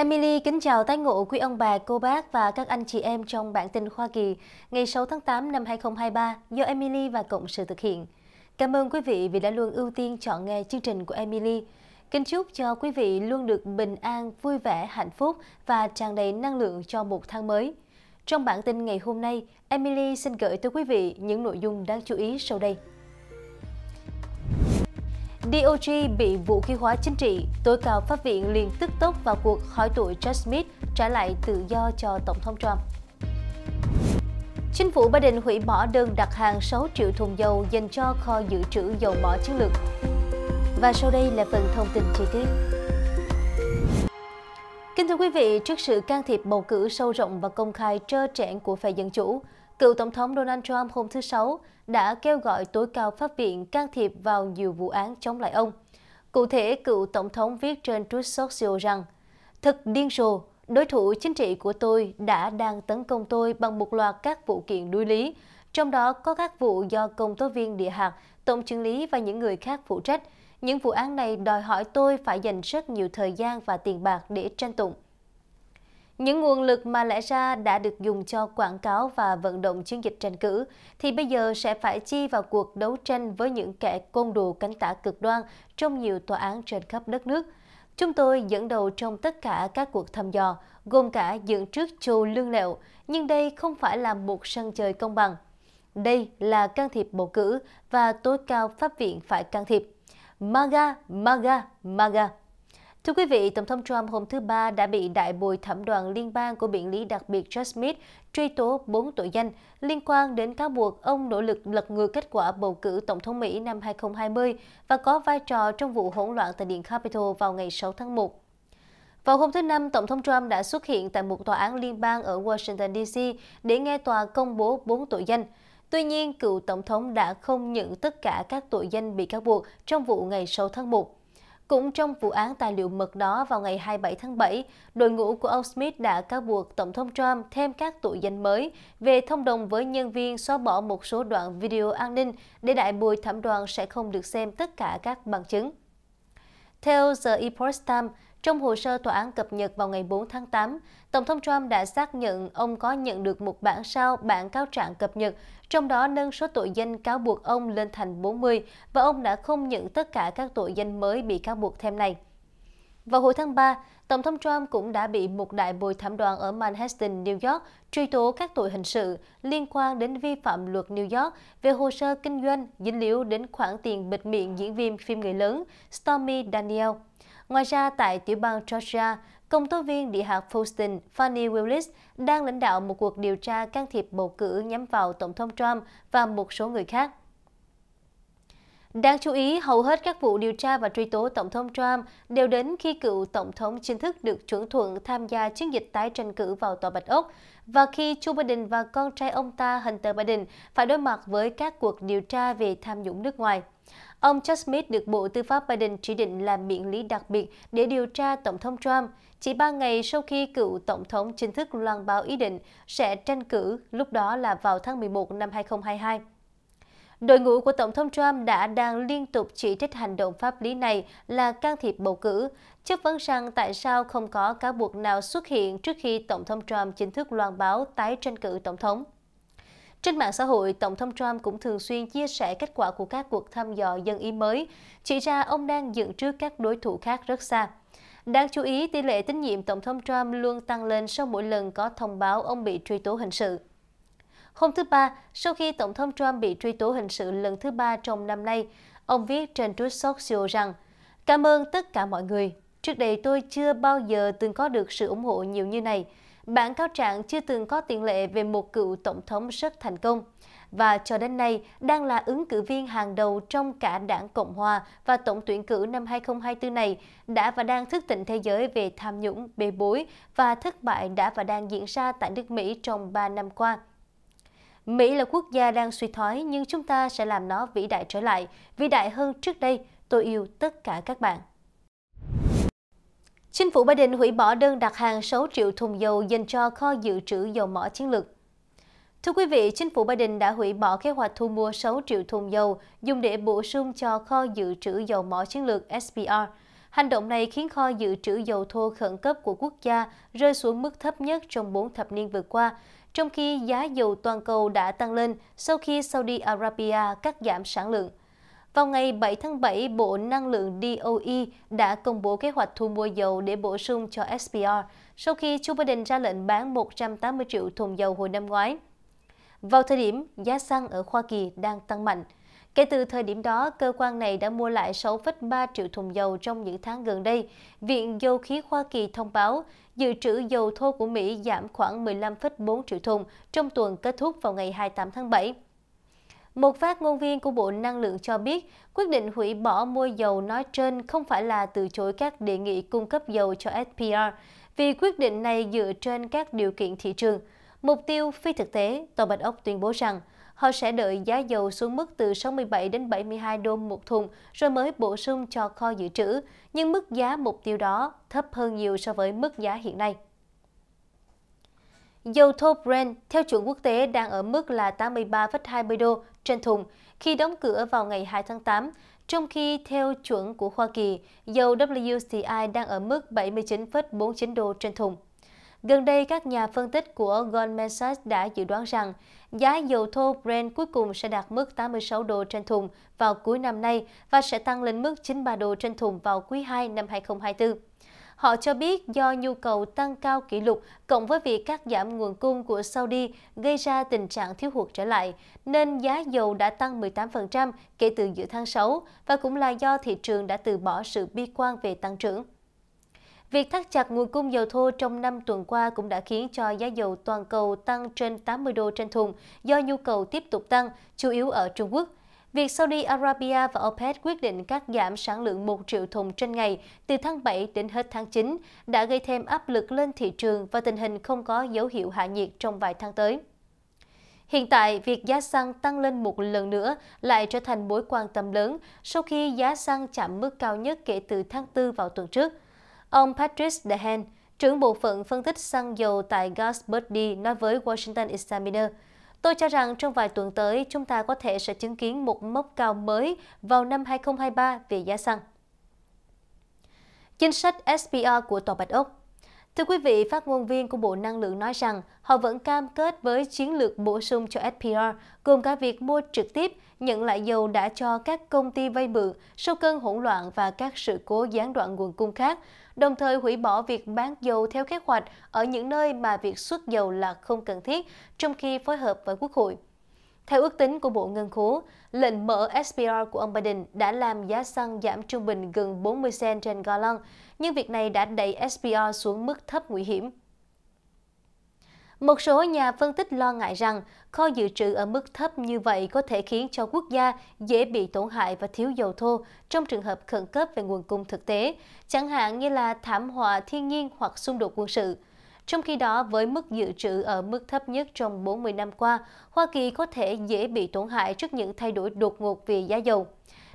Emily kính chào tái ngộ quý ông bà, cô bác và các anh chị em trong bản tin Hoa Kỳ ngày 6 tháng 8 năm 2023 do Emily và Cộng sự thực hiện. Cảm ơn quý vị vì đã luôn ưu tiên chọn nghe chương trình của Emily. Kính chúc cho quý vị luôn được bình an, vui vẻ, hạnh phúc và tràn đầy năng lượng cho một tháng mới. Trong bản tin ngày hôm nay, Emily xin gửi tới quý vị những nội dung đáng chú ý sau đây. DOJ bị vũ khí hóa chính trị, tối cao pháp viện liền tức tốc vào cuộc hỏi tội Joe Smith trả lại tự do cho Tổng thống Trump. Chính phủ Biden hủy bỏ đơn đặt hàng 6 triệu thùng dầu dành cho kho dự trữ dầu mỏ chiến lược. Và sau đây là phần thông tin chi tiết. Kính thưa quý vị, trước sự can thiệp bầu cử sâu rộng và công khai trơ trẽn của phe Dân Chủ, Cựu Tổng thống Donald Trump hôm thứ Sáu đã kêu gọi tối cao pháp viện can thiệp vào nhiều vụ án chống lại ông. Cụ thể, cựu Tổng thống viết trên Truth Social rằng Thật điên rồ, đối thủ chính trị của tôi đã đang tấn công tôi bằng một loạt các vụ kiện đuối lý, trong đó có các vụ do công tố viên địa hạt, tổng trưởng lý và những người khác phụ trách. Những vụ án này đòi hỏi tôi phải dành rất nhiều thời gian và tiền bạc để tranh tụng. Những nguồn lực mà lẽ ra đã được dùng cho quảng cáo và vận động chiến dịch tranh cử thì bây giờ sẽ phải chi vào cuộc đấu tranh với những kẻ côn đồ cánh tả cực đoan trong nhiều tòa án trên khắp đất nước. Chúng tôi dẫn đầu trong tất cả các cuộc thăm dò, gồm cả dựng trước châu lương lẹo, nhưng đây không phải là một sân chơi công bằng. Đây là can thiệp bầu cử và tối cao pháp viện phải can thiệp. MAGA, MAGA, MAGA. Thưa quý vị, Tổng thống Trump hôm thứ Ba đã bị Đại bồi thẩm đoàn liên bang của biện lý đặc biệt Jack Smith truy tố 4 tội danh liên quan đến cáo buộc ông nỗ lực lật ngược kết quả bầu cử Tổng thống Mỹ năm 2020 và có vai trò trong vụ hỗn loạn tại Điện Capitol vào ngày 6 tháng 1. Vào hôm thứ Năm, Tổng thống Trump đã xuất hiện tại một tòa án liên bang ở Washington, D.C. để nghe tòa công bố 4 tội danh. Tuy nhiên, cựu Tổng thống đã không nhận tất cả các tội danh bị cáo buộc trong vụ ngày 6 tháng 1. Cũng trong vụ án tài liệu mật đó vào ngày 27 tháng 7, đội ngũ của ông Smith đã cáo buộc Tổng thống Trump thêm các tội danh mới về thông đồng với nhân viên xóa bỏ một số đoạn video an ninh để đại bồi thẩm đoàn sẽ không được xem tất cả các bằng chứng. Theo The Epoch Times, trong hồ sơ tòa án cập nhật vào ngày 4 tháng 8, Tổng thống Trump đã xác nhận ông có nhận được một bản sao bản cáo trạng cập nhật, trong đó nâng số tội danh cáo buộc ông lên thành 40 và ông đã không nhận tất cả các tội danh mới bị cáo buộc thêm này. Vào hồi tháng 3, Tổng thống Trump cũng đã bị một đại bồi thẩm đoàn ở Manhattan, New York truy tố các tội hình sự liên quan đến vi phạm luật New York về hồ sơ kinh doanh dính líu đến khoản tiền bịt miệng diễn viên phim người lớn Stormy Daniel. Ngoài ra, tại tiểu bang Georgia, công tố viên địa hạt Fulton Fannie Willis đang lãnh đạo một cuộc điều tra can thiệp bầu cử nhắm vào Tổng thống Trump và một số người khác. Đáng chú ý, hầu hết các vụ điều tra và truy tố Tổng thống Trump đều đến khi cựu Tổng thống chính thức được chuẩn thuận tham gia chiến dịch tái tranh cử vào Tòa Bạch Ốc và khi Joe Biden và con trai ông ta Hunter Biden phải đối mặt với các cuộc điều tra về tham nhũng nước ngoài. Ông Chuck Smith được Bộ Tư pháp Biden chỉ định làm miễn lý đặc biệt để điều tra Tổng thống Trump, chỉ ba ngày sau khi cựu Tổng thống chính thức loan báo ý định sẽ tranh cử, lúc đó là vào tháng 11 năm 2022. Đội ngũ của Tổng thống Trump đã đang liên tục chỉ trích hành động pháp lý này là can thiệp bầu cử, chất vấn rằng tại sao không có cáo buộc nào xuất hiện trước khi Tổng thống Trump chính thức loan báo tái tranh cử Tổng thống. Trên mạng xã hội, Tổng thống Trump cũng thường xuyên chia sẻ kết quả của các cuộc thăm dò dân ý mới, chỉ ra ông đang dựng trước các đối thủ khác rất xa. Đáng chú ý, tỷ lệ tín nhiệm Tổng thống Trump luôn tăng lên sau mỗi lần có thông báo ông bị truy tố hình sự. Hôm thứ Ba, sau khi Tổng thống Trump bị truy tố hình sự lần thứ ba trong năm nay, ông viết trên twitter Social rằng Cảm ơn tất cả mọi người. Trước đây tôi chưa bao giờ từng có được sự ủng hộ nhiều như này. Bản cáo trạng chưa từng có tiền lệ về một cựu tổng thống rất thành công và cho đến nay đang là ứng cử viên hàng đầu trong cả đảng Cộng Hòa và tổng tuyển cử năm 2024 này đã và đang thức tỉnh thế giới về tham nhũng, bê bối và thất bại đã và đang diễn ra tại nước Mỹ trong 3 năm qua. Mỹ là quốc gia đang suy thoái nhưng chúng ta sẽ làm nó vĩ đại trở lại, vĩ đại hơn trước đây. Tôi yêu tất cả các bạn. Chính phủ Biden hủy bỏ đơn đặt hàng 6 triệu thùng dầu dành cho kho dự trữ dầu mỏ chiến lược. Thưa quý vị, chính phủ Biden đã hủy bỏ kế hoạch thu mua 6 triệu thùng dầu dùng để bổ sung cho kho dự trữ dầu mỏ chiến lược SPR. Hành động này khiến kho dự trữ dầu thô khẩn cấp của quốc gia rơi xuống mức thấp nhất trong 4 thập niên vừa qua, trong khi giá dầu toàn cầu đã tăng lên sau khi Saudi Arabia cắt giảm sản lượng. Vào ngày 7 tháng 7, Bộ Năng lượng DOE đã công bố kế hoạch thu mua dầu để bổ sung cho SPR sau khi Joe Biden ra lệnh bán 180 triệu thùng dầu hồi năm ngoái. Vào thời điểm giá xăng ở Hoa Kỳ đang tăng mạnh, Kể từ thời điểm đó, cơ quan này đã mua lại 6,3 triệu thùng dầu trong những tháng gần đây. Viện Dầu khí Hoa Kỳ thông báo dự trữ dầu thô của Mỹ giảm khoảng 15,4 triệu thùng trong tuần kết thúc vào ngày 28 tháng 7. Một phát ngôn viên của Bộ Năng lượng cho biết, quyết định hủy bỏ mua dầu nói trên không phải là từ chối các đề nghị cung cấp dầu cho SPR, vì quyết định này dựa trên các điều kiện thị trường. Mục tiêu phi thực tế, Tòa Bạch Ốc tuyên bố rằng họ sẽ đợi giá dầu xuống mức từ 67 đến 72 đô một thùng rồi mới bổ sung cho kho dự trữ, nhưng mức giá mục tiêu đó thấp hơn nhiều so với mức giá hiện nay. Dầu thô Brent theo chuẩn quốc tế đang ở mức là 83,20 đô trên thùng khi đóng cửa vào ngày 2 tháng 8, trong khi theo chuẩn của Hoa Kỳ, dầu WTI đang ở mức 79,49 đô trên thùng. Gần đây, các nhà phân tích của Goldman Sachs đã dự đoán rằng giá dầu thô Brent cuối cùng sẽ đạt mức 86 đô trên thùng vào cuối năm nay và sẽ tăng lên mức 93 đô trên thùng vào quý 2 năm 2024. Họ cho biết do nhu cầu tăng cao kỷ lục cộng với việc cắt giảm nguồn cung của Saudi gây ra tình trạng thiếu hụt trở lại, nên giá dầu đã tăng 18% kể từ giữa tháng 6 và cũng là do thị trường đã từ bỏ sự bi quan về tăng trưởng. Việc thắt chặt nguồn cung dầu thô trong năm tuần qua cũng đã khiến cho giá dầu toàn cầu tăng trên 80 đô trên thùng do nhu cầu tiếp tục tăng, chủ yếu ở Trung Quốc. Việc Saudi Arabia và OPEC quyết định cắt giảm sản lượng 1 triệu thùng trên ngày từ tháng 7 đến hết tháng 9 đã gây thêm áp lực lên thị trường và tình hình không có dấu hiệu hạ nhiệt trong vài tháng tới. Hiện tại, việc giá xăng tăng lên một lần nữa lại trở thành mối quan tâm lớn sau khi giá xăng chạm mức cao nhất kể từ tháng 4 vào tuần trước. Ông Patrice Dehan, trưởng bộ phận phân tích xăng dầu tại Gas Gasbuddy nói với Washington Examiner, Tôi cho rằng trong vài tuần tới, chúng ta có thể sẽ chứng kiến một mốc cao mới vào năm 2023 về giá xăng. Chính sách SPR của Tòa Bạch Ốc Thưa quý vị, phát ngôn viên của Bộ Năng lượng nói rằng họ vẫn cam kết với chiến lược bổ sung cho SPR, gồm cả việc mua trực tiếp, nhận lại dầu đã cho các công ty vay mượn sau cơn hỗn loạn và các sự cố gián đoạn nguồn cung khác, đồng thời hủy bỏ việc bán dầu theo kế hoạch ở những nơi mà việc xuất dầu là không cần thiết, trong khi phối hợp với Quốc hội. Theo ước tính của Bộ Ngân khố, lệnh mở SPR của ông Biden đã làm giá xăng giảm trung bình gần 40 cent trên gallon, nhưng việc này đã đẩy SPR xuống mức thấp nguy hiểm. Một số nhà phân tích lo ngại rằng kho dự trữ ở mức thấp như vậy có thể khiến cho quốc gia dễ bị tổn hại và thiếu dầu thô trong trường hợp khẩn cấp về nguồn cung thực tế, chẳng hạn như là thảm họa thiên nhiên hoặc xung đột quân sự. Trong khi đó, với mức dự trữ ở mức thấp nhất trong 40 năm qua, Hoa Kỳ có thể dễ bị tổn hại trước những thay đổi đột ngột về giá dầu.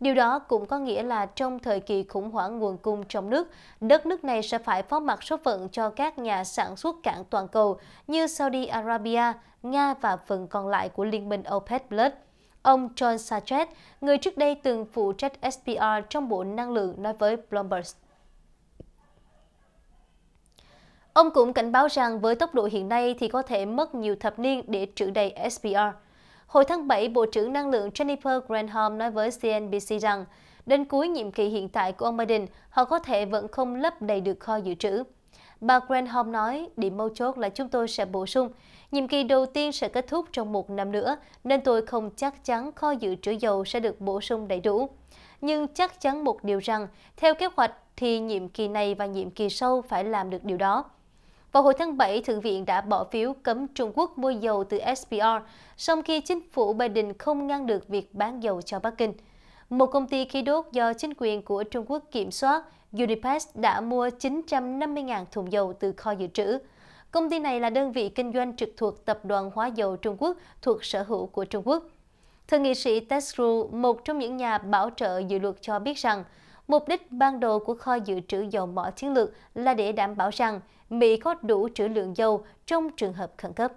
Điều đó cũng có nghĩa là trong thời kỳ khủng hoảng nguồn cung trong nước, đất nước này sẽ phải phó mặc số phận cho các nhà sản xuất cảng toàn cầu như Saudi Arabia, Nga và phần còn lại của Liên minh OPEC+. Ông John Sachet, người trước đây từng phụ trách SPR trong Bộ Năng lượng, nói với Bloomberg. Ông cũng cảnh báo rằng với tốc độ hiện nay thì có thể mất nhiều thập niên để trữ đầy SPR. Hồi tháng 7, Bộ trưởng Năng lượng Jennifer Granholm nói với CNBC rằng đến cuối nhiệm kỳ hiện tại của ông Biden, họ có thể vẫn không lấp đầy được kho dự trữ. Bà Granholm nói, điểm mâu chốt là chúng tôi sẽ bổ sung. Nhiệm kỳ đầu tiên sẽ kết thúc trong một năm nữa, nên tôi không chắc chắn kho dự trữ dầu sẽ được bổ sung đầy đủ. Nhưng chắc chắn một điều rằng, theo kế hoạch thì nhiệm kỳ này và nhiệm kỳ sau phải làm được điều đó. Vào hồi tháng 7, Thượng viện đã bỏ phiếu cấm Trung Quốc mua dầu từ SPR, song khi chính phủ Biden không ngăn được việc bán dầu cho Bắc Kinh. Một công ty khí đốt do chính quyền của Trung Quốc kiểm soát, Unipass đã mua 950.000 thùng dầu từ kho dự trữ. Công ty này là đơn vị kinh doanh trực thuộc Tập đoàn Hóa dầu Trung Quốc thuộc sở hữu của Trung Quốc. Thượng nghị sĩ Tesru, một trong những nhà bảo trợ dự luật cho biết rằng Mục đích ban đầu của kho dự trữ dầu mỏ chiến lược là để đảm bảo rằng Mỹ có đủ trữ lượng dầu trong trường hợp khẩn cấp.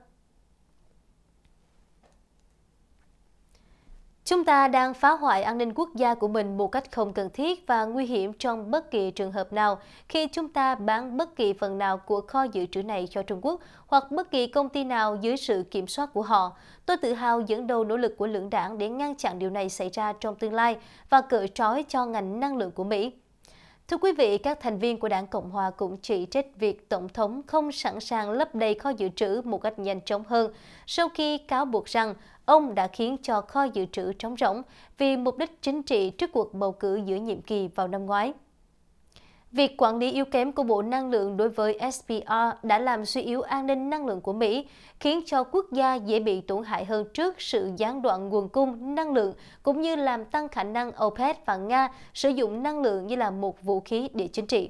Chúng ta đang phá hoại an ninh quốc gia của mình một cách không cần thiết và nguy hiểm trong bất kỳ trường hợp nào khi chúng ta bán bất kỳ phần nào của kho dự trữ này cho Trung Quốc hoặc bất kỳ công ty nào dưới sự kiểm soát của họ. Tôi tự hào dẫn đầu nỗ lực của lưỡng đảng để ngăn chặn điều này xảy ra trong tương lai và cởi trói cho ngành năng lượng của Mỹ. Thưa quý vị, các thành viên của Đảng Cộng Hòa cũng chỉ trích việc Tổng thống không sẵn sàng lấp đầy kho dự trữ một cách nhanh chóng hơn sau khi cáo buộc rằng ông đã khiến cho kho dự trữ trống rỗng vì mục đích chính trị trước cuộc bầu cử giữa nhiệm kỳ vào năm ngoái. Việc quản lý yếu kém của Bộ Năng lượng đối với SPR đã làm suy yếu an ninh năng lượng của Mỹ, khiến cho quốc gia dễ bị tổn hại hơn trước sự gián đoạn nguồn cung năng lượng, cũng như làm tăng khả năng OPEC và Nga sử dụng năng lượng như là một vũ khí địa chính trị.